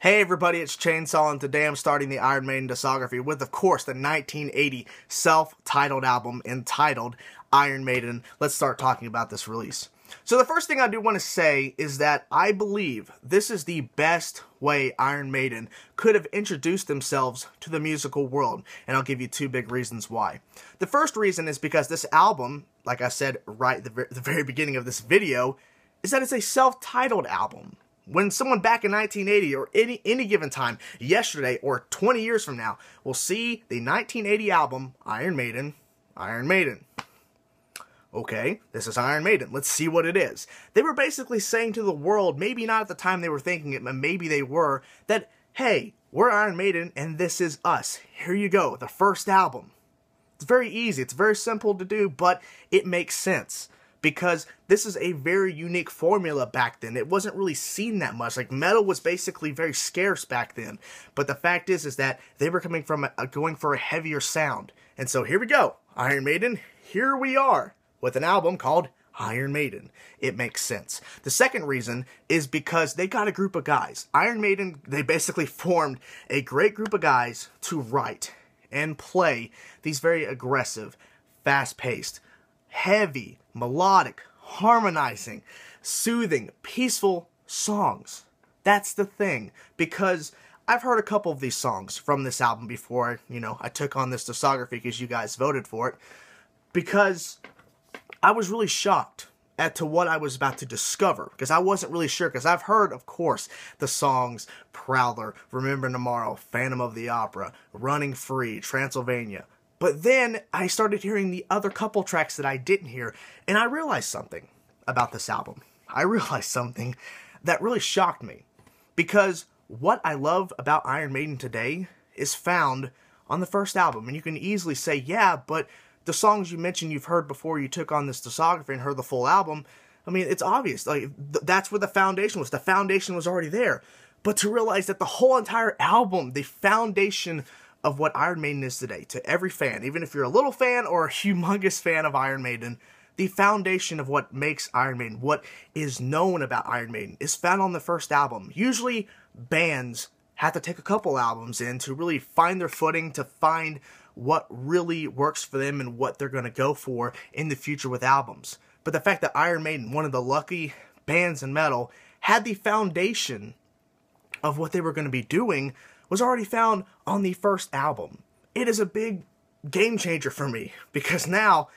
Hey everybody, it's Chainsaw, and today I'm starting the Iron Maiden discography with, of course, the 1980 self-titled album entitled Iron Maiden. Let's start talking about this release. So the first thing I do want to say is that I believe this is the best way Iron Maiden could have introduced themselves to the musical world, and I'll give you two big reasons why. The first reason is because this album, like I said right at the, very beginning of this video, is that it's a self-titled album. When someone back in 1980 or any, any given time, yesterday or 20 years from now, will see the 1980 album Iron Maiden, Iron Maiden. Okay, this is Iron Maiden. Let's see what it is. They were basically saying to the world, maybe not at the time they were thinking it, but maybe they were, that, hey, we're Iron Maiden and this is us. Here you go, the first album. It's very easy, it's very simple to do, but it makes sense because this is a very unique formula back then. It wasn't really seen that much. Like metal was basically very scarce back then. But the fact is, is that they were coming from a, a, going for a heavier sound. And so here we go, Iron Maiden. Here we are with an album called Iron Maiden. It makes sense. The second reason is because they got a group of guys. Iron Maiden, they basically formed a great group of guys to write and play these very aggressive, fast paced, heavy, melodic, harmonizing, soothing, peaceful songs. That's the thing, because I've heard a couple of these songs from this album before, you know, I took on this discography because you guys voted for it, because I was really shocked at to what I was about to discover because I wasn't really sure because I've heard of course the songs Prowler, Remember Tomorrow, Phantom of the Opera, Running Free, Transylvania, but then I started hearing the other couple tracks that I didn't hear, and I realized something about this album. I realized something that really shocked me because what I love about Iron Maiden today is found on the first album. And you can easily say, yeah, but the songs you mentioned you've heard before you took on this discography and heard the full album. I mean, it's obvious. Like th- that's where the foundation was. The foundation was already there. But to realize that the whole entire album, the foundation of what Iron Maiden is today to every fan, even if you're a little fan or a humongous fan of Iron Maiden. The foundation of what makes Iron Maiden, what is known about Iron Maiden, is found on the first album. Usually, bands have to take a couple albums in to really find their footing, to find what really works for them and what they're going to go for in the future with albums. But the fact that Iron Maiden, one of the lucky bands in metal, had the foundation of what they were going to be doing was already found on the first album. It is a big game changer for me because now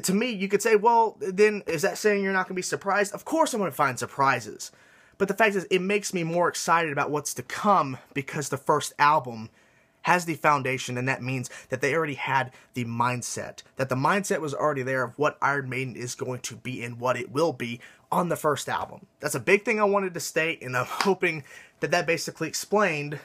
to me you could say well then is that saying you're not going to be surprised of course i'm going to find surprises but the fact is it makes me more excited about what's to come because the first album has the foundation and that means that they already had the mindset that the mindset was already there of what iron maiden is going to be and what it will be on the first album that's a big thing i wanted to state and i'm hoping that that basically explained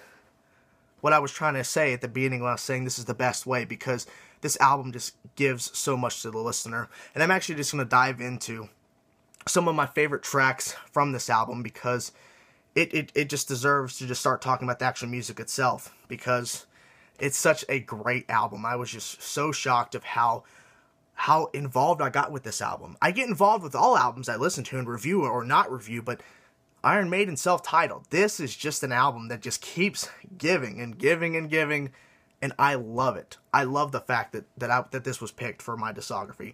what I was trying to say at the beginning when I was saying this is the best way because this album just gives so much to the listener. And I'm actually just going to dive into some of my favorite tracks from this album because it, it, it just deserves to just start talking about the actual music itself because it's such a great album. I was just so shocked of how how involved I got with this album. I get involved with all albums I listen to and review or not review, but Iron Maiden self titled. This is just an album that just keeps giving and giving and giving, and I love it. I love the fact that that I, that this was picked for my discography.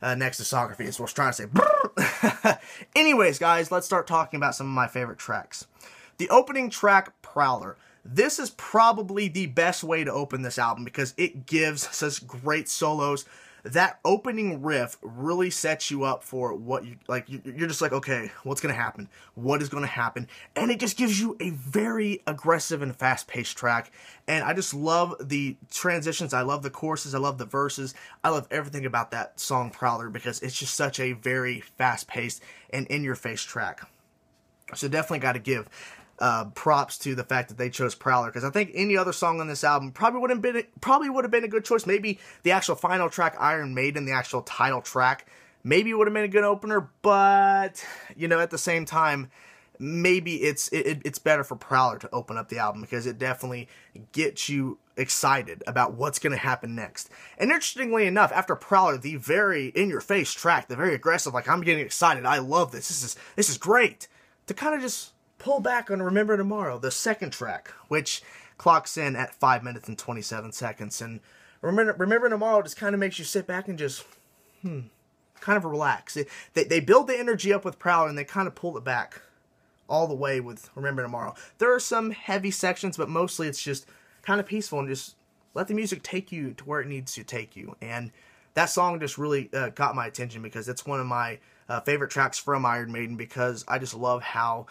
Uh, next discography is what I was trying to say. Anyways, guys, let's start talking about some of my favorite tracks. The opening track, Prowler. This is probably the best way to open this album because it gives such great solos, that opening riff really sets you up for what you like you're just like okay what's going to happen what is going to happen and it just gives you a very aggressive and fast-paced track and i just love the transitions i love the courses i love the verses i love everything about that song prowler because it's just such a very fast-paced and in-your-face track so definitely got to give uh, props to the fact that they chose Prowler because I think any other song on this album probably would have been probably would have been a good choice. Maybe the actual final track, Iron Maiden, the actual title track, maybe would have been a good opener. But you know, at the same time, maybe it's it, it's better for Prowler to open up the album because it definitely gets you excited about what's going to happen next. And interestingly enough, after Prowler, the very in-your-face track, the very aggressive, like I'm getting excited, I love this, this is this is great, to kind of just pull back on Remember Tomorrow, the second track, which clocks in at 5 minutes and 27 seconds. And Remember, Remember Tomorrow just kind of makes you sit back and just, hmm, kind of relax. It, they, they build the energy up with Prowler and they kind of pull it back all the way with Remember Tomorrow. There are some heavy sections, but mostly it's just kind of peaceful and just let the music take you to where it needs to take you. And that song just really uh, got my attention because it's one of my uh, favorite tracks from Iron Maiden because I just love how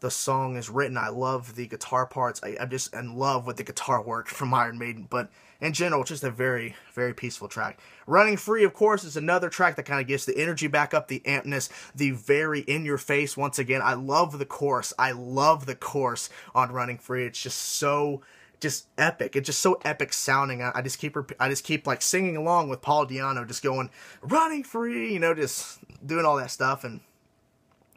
the song is written. I love the guitar parts. I, am just in love with the guitar work from Iron Maiden, but in general, just a very, very peaceful track. Running Free, of course, is another track that kind of gives the energy back up, the ampness, the very in your face. Once again, I love the chorus. I love the chorus on Running Free. It's just so just epic. It's just so epic sounding. I, I just keep I just keep like singing along with Paul Diano, just going running free, you know, just doing all that stuff, and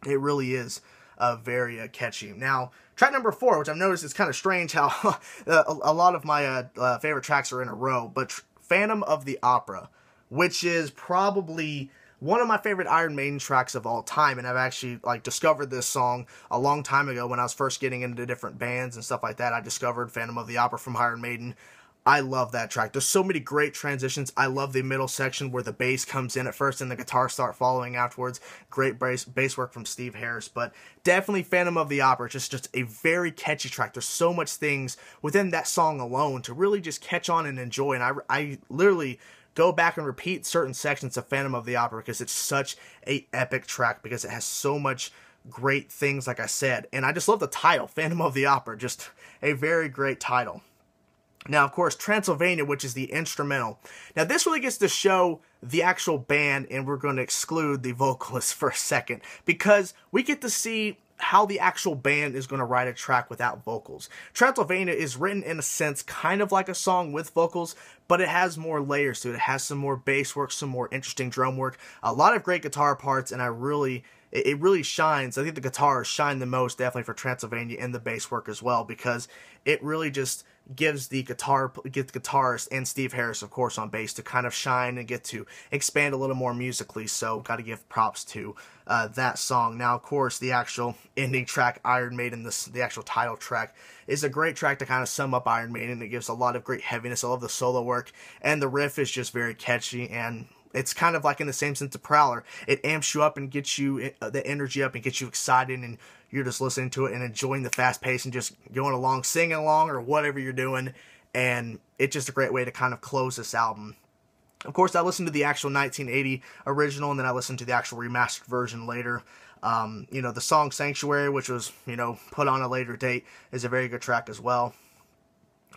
it really is uh, very uh, catchy. Now, track number four, which I've noticed is kind of strange how uh, a, a, lot of my uh, uh, favorite tracks are in a row, but tr- Phantom of the Opera, which is probably one of my favorite Iron Maiden tracks of all time, and I've actually like discovered this song a long time ago when I was first getting into different bands and stuff like that. I discovered Phantom of the Opera from Iron Maiden. I love that track. There's so many great transitions. I love the middle section where the bass comes in at first and the guitars start following afterwards. Great bass bass work from Steve Harris, but definitely Phantom of the Opera. Just just a very catchy track. There's so much things within that song alone to really just catch on and enjoy. And I I literally go back and repeat certain sections of Phantom of the Opera because it's such a epic track because it has so much great things like I said. And I just love the title, Phantom of the Opera. Just a very great title. Now, of course, Transylvania, which is the instrumental. Now, this really gets to show the actual band, and we're going to exclude the vocalist for a second because we get to see how the actual band is going to write a track without vocals. Transylvania is written in a sense kind of like a song with vocals, but it has more layers to it. It has some more bass work, some more interesting drum work, a lot of great guitar parts, and I really it, it really shines. I think the guitars shine the most definitely for Transylvania and the bass work as well because it really just gives the guitar gives the guitarist and Steve Harris, of course, on bass to kind of shine and get to expand a little more musically. So, got to give props to uh, that song. Now, of course, the actual ending track, Iron Maiden, the, the actual title track, is a great track to kind of sum up Iron Maiden. It gives a lot of great heaviness. I love the solo work, and the riff is just very catchy and it's kind of like in the same sense of Prowler. It amps you up and gets you eh, uh, the energy up and gets you excited, and you're just listening to it and enjoying the fast pace and just going along, singing along, or whatever you're doing. And it's just a great way to kind of close this album. Of course, I listened to the actual 1980 original, and then I listened to the actual remastered version later. Um, you know, the song Sanctuary, which was, you know, put on a later date, is a very good track as well.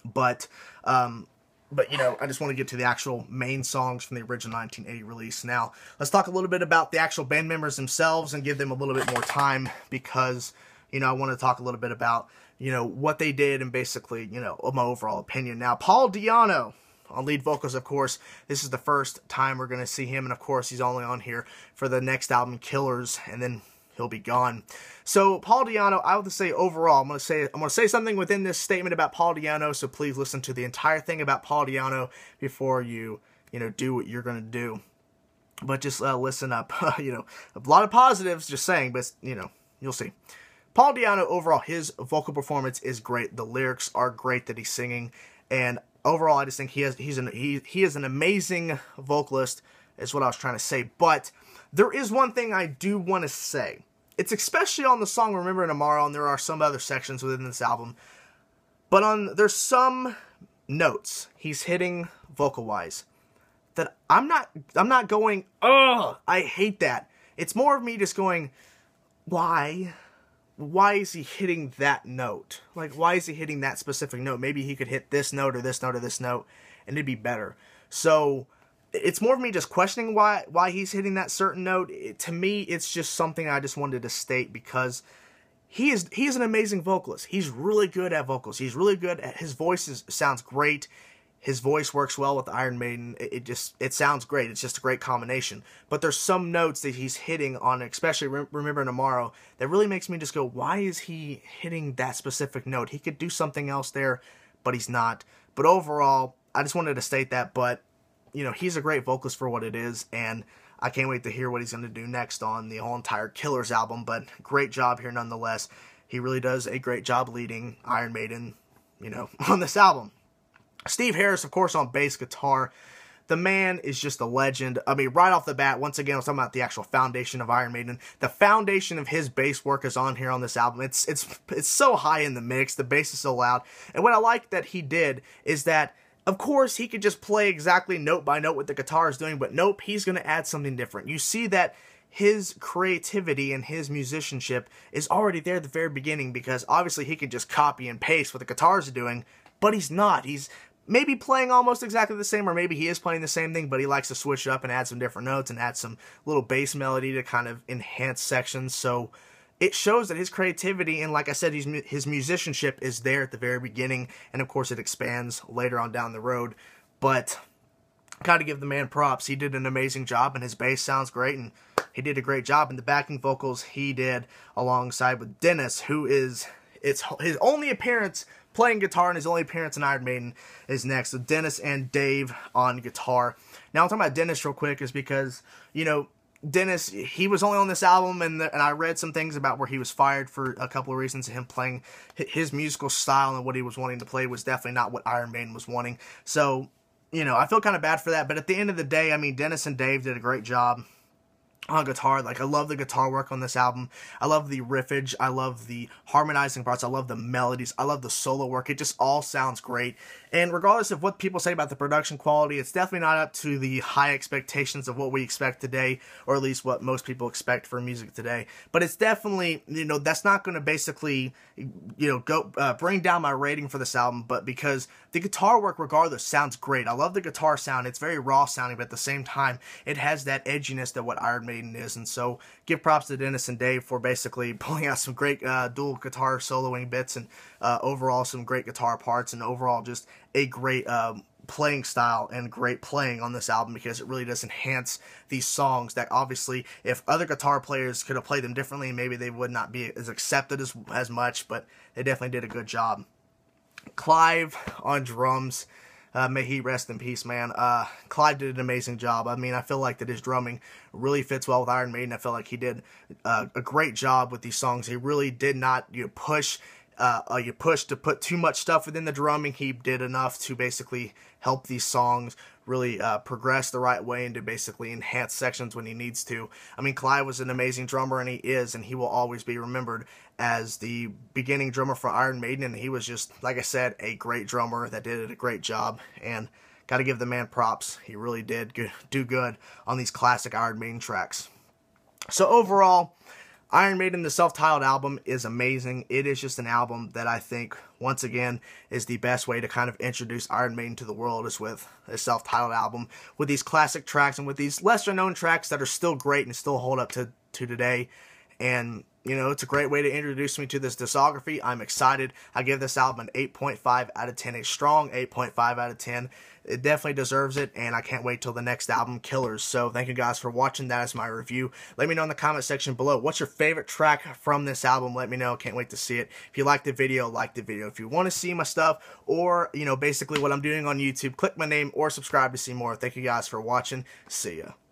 But um, but, you know, I just want to get to the actual main songs from the original 1980 release. Now, let's talk a little bit about the actual band members themselves and give them a little bit more time because, you know, I want to talk a little bit about, you know, what they did and basically, you know, my overall opinion. Now, Paul Diano, on lead vocals, of course. This is the first time we're going to see him, and of course, he's only on here for the next album, Killers, and then he'll be gone. So Paul Diano, I would say overall, I'm gonna say I'm gonna say something within this statement about Paul Diano. So please listen to the entire thing about Paul Diano before you you know do what you're gonna do. But just uh, listen up. you know, a lot of positives. Just saying, but you know, you'll see. Paul Diano overall, his vocal performance is great. The lyrics are great that he's singing, and overall, I just think he has he's an he he is an amazing vocalist. Is what I was trying to say, but. There is one thing I do want to say. It's especially on the song Remember Tomorrow, and there are some other sections within this album. But on there's some notes he's hitting vocal wise that I'm not I'm not going, oh, I hate that. It's more of me just going, why? Why is he hitting that note? Like why is he hitting that specific note? Maybe he could hit this note or this note or this note and it'd be better. So it's more of me just questioning why why he's hitting that certain note. It, to me, it's just something I just wanted to state because he is he is an amazing vocalist. He's really good at vocals. He's really good at his voice is, sounds great. His voice works well with Iron Maiden. It, it, just it sounds great. It's just a great combination. But there's some notes that he's hitting on, especially Re- Remember Tomorrow, that really makes me just go, why is he hitting that specific note? He could do something else there, but he's not. But overall, I just wanted to state that. But you know, he's a great vocalist for what it is, and I can't wait to hear what he's going to do next on the whole entire Killers album. But great job here nonetheless. He really does a great job leading Iron Maiden, you know, on this album. Steve Harris, of course, on bass guitar. The man is just a legend. I mean, right off the bat, once again, I are talking about the actual foundation of Iron Maiden. The foundation of his bass work is on here on this album. It's it's it's so high in the mix. The bass is so loud. And what I like that he did is that of course, he could just play exactly note by note what the guitar is doing, but nope, he's going to add something different. You see that his creativity and his musicianship is already there at the very beginning because obviously he could just copy and paste what the guitars are doing, but he's not. He's maybe playing almost exactly the same, or maybe he is playing the same thing, but he likes to switch it up and add some different notes and add some little bass melody to kind of enhance sections. So it shows that his creativity and like i said his, his musicianship is there at the very beginning and of course it expands later on down the road but gotta give the man props he did an amazing job and his bass sounds great and he did a great job and the backing vocals he did alongside with dennis who is it's his only appearance playing guitar and his only appearance in Iron Maiden is next. So Dennis and Dave on guitar. Now I'm talking about Dennis real quick is because, you know, Dennis, he was only on this album, and the, and I read some things about where he was fired for a couple of reasons. Him playing his musical style and what he was wanting to play was definitely not what Iron Maiden was wanting. So, you know, I feel kind of bad for that. But at the end of the day, I mean, Dennis and Dave did a great job on guitar. Like I love the guitar work on this album. I love the riffage. I love the harmonizing parts. I love the melodies. I love the solo work. It just all sounds great. And regardless of what people say about the production quality, it's definitely not up to the high expectations of what we expect today, or at least what most people expect for music today. But it's definitely, you know, that's not going to basically, you know, go uh, bring down my rating for this album. But because the guitar work, regardless, sounds great. I love the guitar sound. It's very raw sounding, but at the same time, it has that edginess that what Iron Maiden is. And so, give props to Dennis and Dave for basically pulling out some great uh, dual guitar soloing bits and uh, overall some great guitar parts and overall just a great. Um, playing style and great playing on this album because it really does enhance these songs that obviously if other guitar players could have played them differently maybe they would not be as accepted as as much but they definitely did a good job Clive on drums. Uh, may he rest in peace, man. Uh, Clive did an amazing job. I mean, I feel like that his drumming really fits well with Iron Maiden. I feel like he did uh, a great job with these songs. He really did not you know, push uh, uh, you push to put too much stuff within the drumming. He did enough to basically help these songs really uh, progress the right way and to basically enhance sections when he needs to. I mean, Clyde was an amazing drummer, and he is, and he will always be remembered as the beginning drummer for Iron Maiden. And he was just, like I said, a great drummer that did a great job. And got to give the man props. He really did do good on these classic Iron Maiden tracks. So overall, Iron Maiden, the self-titled album, is amazing. It is just an album that I think, once again, is the best way to kind of introduce Iron Maiden to the world is with a self-titled album with these classic tracks and with these lesser-known tracks that are still great and still hold up to, to today. And you know, it's a great way to introduce me to this discography. I'm excited. I give this album an 8.5 out of 10, a strong 8.5 out of 10. It definitely deserves it, and I can't wait till the next album, Killers. So, thank you guys for watching. That is my review. Let me know in the comment section below what's your favorite track from this album. Let me know. Can't wait to see it. If you like the video, like the video. If you want to see my stuff, or, you know, basically what I'm doing on YouTube, click my name or subscribe to see more. Thank you guys for watching. See ya.